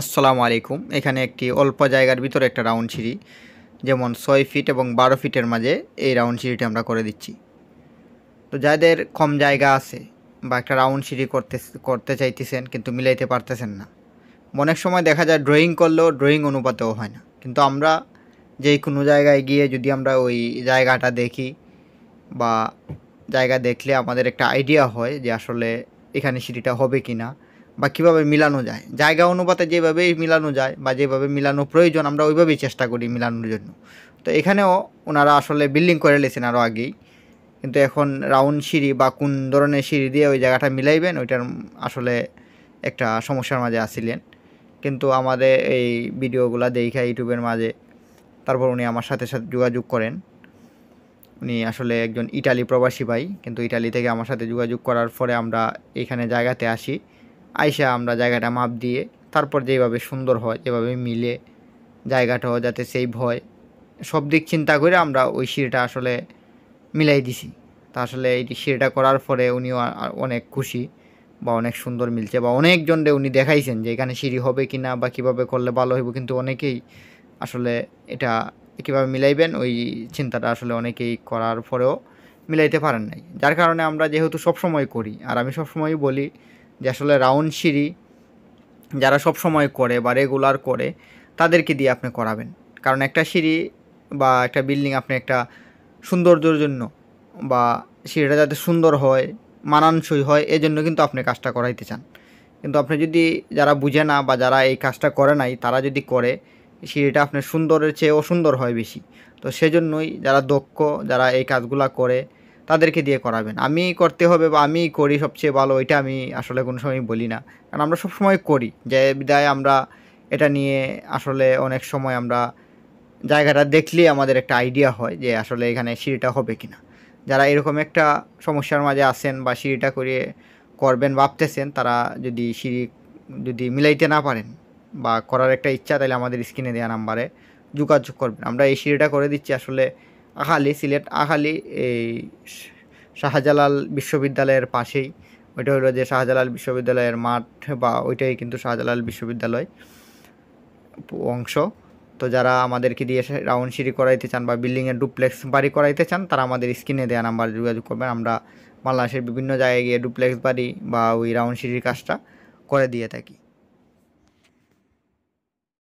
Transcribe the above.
আসসালামু আলাইকুম এখানে একটি অল্প জায়গার ভিতরে একটা রাউন্ড সিঁড়ি যেমন ছয় ফিট এবং বারো ফিটের মাঝে এই রাউন্ড সিঁড়িটি আমরা করে দিচ্ছি তো যাদের কম জায়গা আছে বা একটা রাউন্ড সিঁড়ি করতে করতে চাইতেছেন কিন্তু মিলাইতে পারতেছেন না অনেক সময় দেখা যায় ড্রয়িং করলেও ড্রয়িং অনুপাতেও হয় না কিন্তু আমরা যে কোনো জায়গায় গিয়ে যদি আমরা ওই জায়গাটা দেখি বা জায়গা দেখলে আমাদের একটা আইডিয়া হয় যে আসলে এখানে সিঁড়িটা হবে কি না বা কীভাবে মিলানো যায় জায়গা অনুপাতে যেভাবেই মিলানো যায় বা যেভাবে মিলানো প্রয়োজন আমরা ওইভাবেই চেষ্টা করি মিলানোর জন্য তো এখানেও ওনারা আসলে বিল্ডিং করে লেছেন আরও আগেই কিন্তু এখন রাউন্ড সিঁড়ি বা কোন ধরনের সিঁড়ি দিয়ে ওই জায়গাটা মিলাইবেন ওইটার আসলে একটা সমস্যার মাঝে আসিলেন কিন্তু আমাদের এই ভিডিওগুলো দেখা ইউটিউবের মাঝে তারপর উনি আমার সাথে সাথে যোগাযোগ করেন উনি আসলে একজন ইটালি প্রবাসী ভাই কিন্তু ইটালি থেকে আমার সাথে যোগাযোগ করার পরে আমরা এখানে জায়গাতে আসি আইসা আমরা জায়গাটা মাপ দিয়ে তারপর যেভাবে সুন্দর হয় যেভাবে মিলে হয় যাতে সেভ হয় সব দিক চিন্তা করে আমরা ওই সিঁড়িটা আসলে মিলাই দিছি তা আসলে এই সিঁড়িটা করার পরে উনিও অনেক খুশি বা অনেক সুন্দর মিলছে বা অনেকজনরে উনি দেখাইছেন যে এখানে সিঁড়ি হবে কি না বা কীভাবে করলে ভালো হইব কিন্তু অনেকেই আসলে এটা কীভাবে মিলাইবেন ওই চিন্তাটা আসলে অনেকেই করার পরেও মিলাইতে পারেন নাই যার কারণে আমরা যেহেতু সবসময় করি আর আমি সবসময়ই বলি যে আসলে রাউন্ড সিঁড়ি যারা সব সময় করে বা রেগুলার করে তাদেরকে দিয়ে আপনি করাবেন কারণ একটা সিঁড়ি বা একটা বিল্ডিং আপনি একটা সৌন্দর্যর জন্য বা সিঁড়িটা যাতে সুন্দর হয় মানানসই হয় এজন্য কিন্তু আপনি কাজটা করাইতে চান কিন্তু আপনি যদি যারা বুঝে না বা যারা এই কাজটা করে নাই তারা যদি করে সিঁড়িটা আপনার সুন্দরের চেয়ে অসুন্দর হয় বেশি তো সেজন্যই যারা দক্ষ যারা এই কাজগুলা করে তাদেরকে দিয়ে করাবেন আমি করতে হবে বা আমি করি সবচেয়ে ভালো ওইটা আমি আসলে কোনো সময় বলি না কারণ আমরা সব সময় করি যে বিদায় আমরা এটা নিয়ে আসলে অনেক সময় আমরা জায়গাটা দেখলেই আমাদের একটা আইডিয়া হয় যে আসলে এখানে সিঁড়িটা হবে কি না যারা এরকম একটা সমস্যার মাঝে আছেন বা সিঁড়িটা করিয়ে করবেন ভাবতেছেন তারা যদি সিঁড়ি যদি মিলাইতে না পারেন বা করার একটা ইচ্ছা তাহলে আমাদের স্ক্রিনে দেওয়া নাম্বারে যোগাযোগ করবেন আমরা এই সিঁড়িটা করে দিচ্ছি আসলে আখালি সিলেট আখালি এই শাহজালাল বিশ্ববিদ্যালয়ের পাশেই ওইটা হলো যে শাহজালাল বিশ্ববিদ্যালয়ের মাঠ বা ওইটাই কিন্তু শাহজালাল বিশ্ববিদ্যালয় অংশ তো যারা আমাদেরকে দিয়ে রাউন্ড সিঁড়ি করাইতে চান বা বিল্ডিংয়ের ডুপ্লেক্স বাড়ি করাইতে চান তারা আমাদের স্ক্রিনে দেওয়া নাম্বার যোগাযোগ করবেন আমরা বাংলাদেশের বিভিন্ন জায়গায় গিয়ে ডুপ্লেক্স বাড়ি বা ওই রাউন্ড সিঁড়ির কাজটা করে দিয়ে থাকি